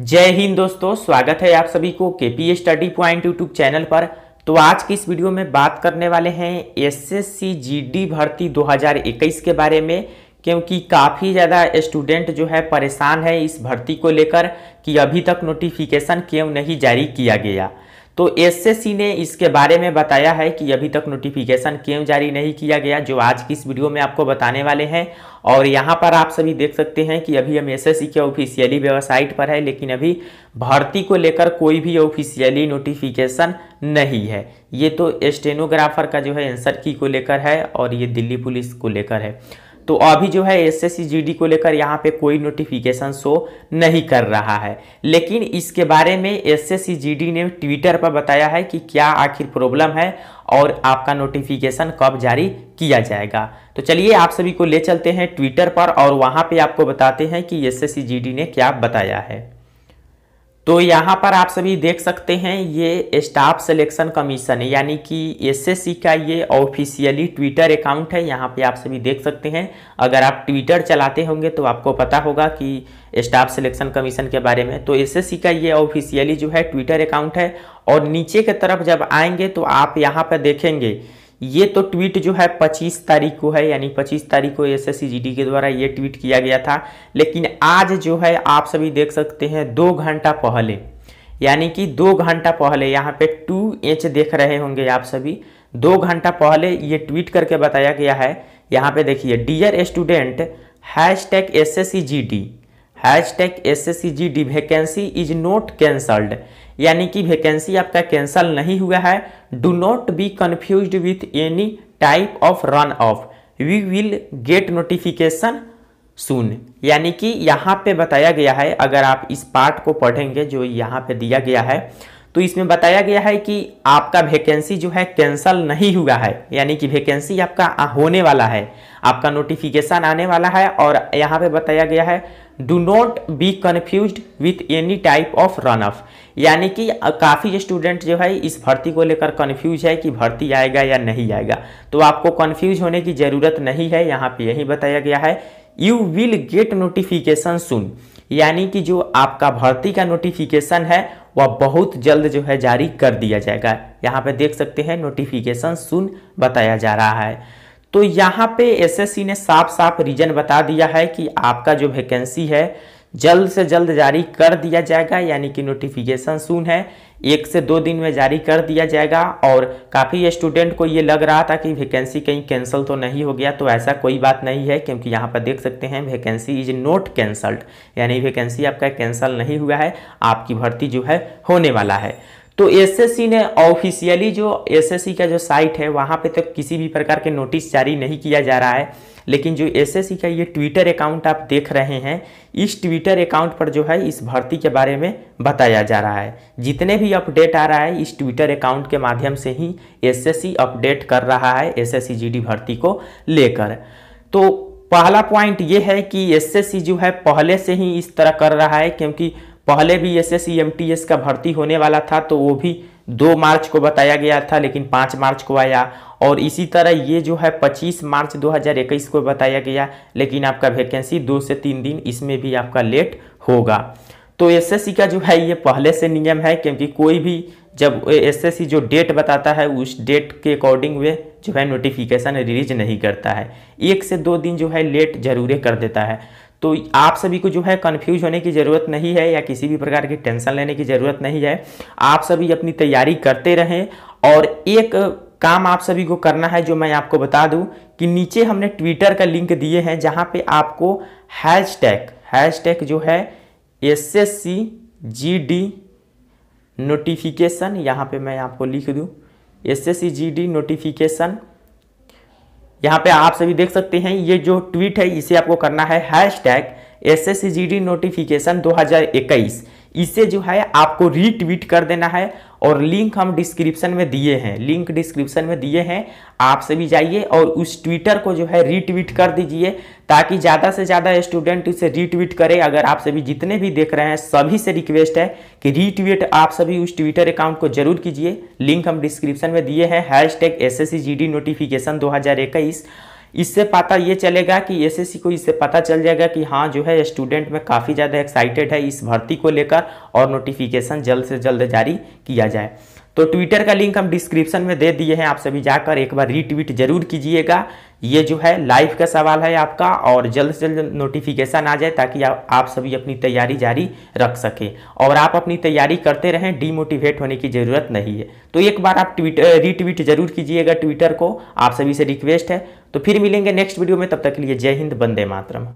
जय हिंद दोस्तों स्वागत है आप सभी को K P study point YouTube channel पर तो आज की इस वीडियो में बात करने वाले हैं एसएससी जीडी भर्ती 2021 के बारे में क्योंकि काफ़ी ज़्यादा स्टूडेंट जो है परेशान है इस भर्ती को लेकर कि अभी तक नोटिफिकेशन क्यों नहीं जारी किया गया तो एसएससी ने इसके बारे में बताया है कि अभी तक नोटिफिकेशन क्यों जारी नहीं किया गया जो आज की इस वीडियो में आपको बताने वाले हैं और यहाँ पर आप सभी देख सकते हैं कि अभी हम एसएससी के ऑफिशियली वेबसाइट पर है लेकिन अभी भर्ती को लेकर कोई भी ऑफिशियली नोटिफिकेशन नहीं है ये तो स्टेनोग्राफर का जो है एंसर की को लेकर है और ये दिल्ली पुलिस को लेकर है तो अभी जो है एस एस को लेकर यहाँ पे कोई नोटिफिकेशन शो नहीं कर रहा है लेकिन इसके बारे में एस एस ने ट्विटर पर बताया है कि क्या आखिर प्रॉब्लम है और आपका नोटिफिकेशन कब जारी किया जाएगा तो चलिए आप सभी को ले चलते हैं ट्विटर पर और वहाँ पे आपको बताते हैं कि एस एस ने क्या बताया है तो यहाँ पर आप सभी देख सकते हैं ये स्टाफ सिलेक्शन कमीशन है यानी कि एसएससी का ये ऑफिशियली ट्विटर अकाउंट है यहाँ पे आप सभी देख सकते हैं अगर आप ट्विटर चलाते होंगे तो आपको पता होगा कि स्टाफ सिलेक्शन कमीशन के बारे में तो एसएससी का ये ऑफिशियली जो है ट्विटर अकाउंट है और नीचे की तरफ जब आएंगे तो आप यहाँ पर देखेंगे ये तो ट्वीट जो है 25 तारीख को है यानी 25 तारीख को एस एस के द्वारा ये ट्वीट किया गया था लेकिन आज जो है आप सभी देख सकते हैं दो घंटा पहले यानी कि दो घंटा पहले यहाँ पे टू एच देख रहे होंगे आप सभी दो घंटा पहले ये ट्वीट करके बताया गया है यहाँ पे देखिए dear student hashtag S S C G D hashtag S S C G D vacancy is not cancelled यानी कि वैकेंसी आपका कैंसिल नहीं हुआ है do not be confuse with any type of run off we will get notification soon यानी कि यहाँ पे बताया गया है अगर आप इस पार्ट को पढ़ेंगे जो यहाँ पे दिया गया है तो इसमें बताया गया है कि आपका वैकेंसी जो है कैंसल नहीं हुआ है यानी कि वैकेंसी आपका होने वाला है आपका नोटिफिकेशन आने वाला है और यहाँ पे बताया गया है do not be confuse with any type of run off यानी कि काफ़ी स्टूडेंट जो है इस भर्ती को लेकर कन्फ्यूज है कि भर्ती आएगा या नहीं आएगा तो आपको कन्फ्यूज होने की ज़रूरत नहीं है यहाँ पर यही बताया गया है you will get notification soon यानी कि जो आपका भर्ती का नोटिफिकेशन है वह बहुत जल्द जो है जारी कर दिया जाएगा यहाँ पे देख सकते हैं नोटिफिकेशन सुन बताया जा रहा है तो यहाँ पे एसएससी ने साफ साफ रीजन बता दिया है कि आपका जो वैकेंसी है जल्द से जल्द जारी कर दिया जाएगा यानी कि नोटिफिकेशन सुन है एक से दो दिन में जारी कर दिया जाएगा और काफ़ी स्टूडेंट को ये लग रहा था कि वैकेंसी कहीं कैंसिल तो नहीं हो गया तो ऐसा कोई बात नहीं है क्योंकि यहाँ पर देख सकते हैं वैकेंसी इज नोट कैंसल्ड यानी वैकेंसी आपका कैंसिल नहीं हुआ है आपकी भर्ती जो है होने वाला है तो एसएससी ने ऑफिशियली जो एसएससी का जो साइट है वहाँ पे तो किसी भी प्रकार के नोटिस जारी नहीं किया जा रहा है लेकिन जो सी का ये ट्विटर अकाउंट आप देख रहे हैं इस ट्विटर अकाउंट पर जो है इस भर्ती के बारे में बताया जा रहा है जितने भी अपडेट आ रहा है इस ट्विटर अकाउंट के माध्यम से ही सी अपडेट कर रहा है जी डी भर्ती को लेकर तो पहला पॉइंट ये है कि सी जो है पहले से ही इस तरह कर रहा है क्योंकि पहले भी एस एस का भर्ती होने वाला था तो वो भी दो मार्च को बताया गया था लेकिन पाँच मार्च को आया और इसी तरह ये जो है 25 मार्च 2021 को बताया गया लेकिन आपका वैकेंसी दो से तीन दिन इसमें भी आपका लेट होगा तो एसएससी का जो है ये पहले से नियम है क्योंकि कोई भी जब एसएससी जो डेट बताता है उस डेट के अकॉर्डिंग वे जो है नोटिफिकेशन रिलीज नहीं करता है एक से दो दिन जो है लेट जरूर कर देता है तो आप सभी को जो है कन्फ्यूज होने की ज़रूरत नहीं है या किसी भी प्रकार की टेंशन लेने की ज़रूरत नहीं है आप सभी अपनी तैयारी करते रहें और एक काम आप सभी को करना है जो मैं आपको बता दूं कि नीचे हमने ट्विटर का लिंक दिए हैं जहां पे आपको हैश टैग हैश टैग जो है S S C G D notification यहाँ पर मैं आपको लिख दूँ S S C G D notification यहाँ पे आप सभी देख सकते हैं ये जो ट्वीट है इसे आपको करना है hashtag S S G D notification दो इसे जो है आपको रीट्वीट कर देना है और लिंक हम डिस्क्रिप्शन में दिए हैं लिंक डिस्क्रिप्शन में दिए हैं आप सभी जाइए और उस ट्विटर को जो है रीट्वीट कर दीजिए ताकि ज़्यादा से ज़्यादा स्टूडेंट उसे रीट्वीट करें अगर आप सभी जितने भी देख रहे हैं सभी से रिक्वेस्ट है कि रीट्वीट आप सभी उस ट्विटर अकाउंट को जरूर कीजिए लिंक हम डिस्क्रिप्शन में दिए हैं हैश टैग एस नोटिफिकेशन दो इससे पता ये चलेगा कि एसएससी को इससे पता चल जाएगा कि हाँ जो है स्टूडेंट में काफ़ी ज़्यादा एक्साइटेड है इस भर्ती को लेकर और नोटिफिकेशन जल्द से जल्द जारी किया जाए तो ट्विटर का लिंक हम डिस्क्रिप्शन में दे दिए हैं आप सभी जाकर एक बार रीट्वीट जरूर कीजिएगा ये जो है लाइव का सवाल है आपका और जल्द से जल्द नोटिफिकेशन आ जाए ताकि आप आप सभी अपनी तैयारी जारी रख सकें और आप अपनी तैयारी करते रहें डीमोटिवेट होने की ज़रूरत नहीं है तो एक बार आप ट्विटर रीट्वीट जरूर कीजिएगा ट्विटर को आप सभी से रिक्वेस्ट है तो फिर मिलेंगे नेक्स्ट वीडियो में तब तक के लिए जय हिंद बंदे मातरम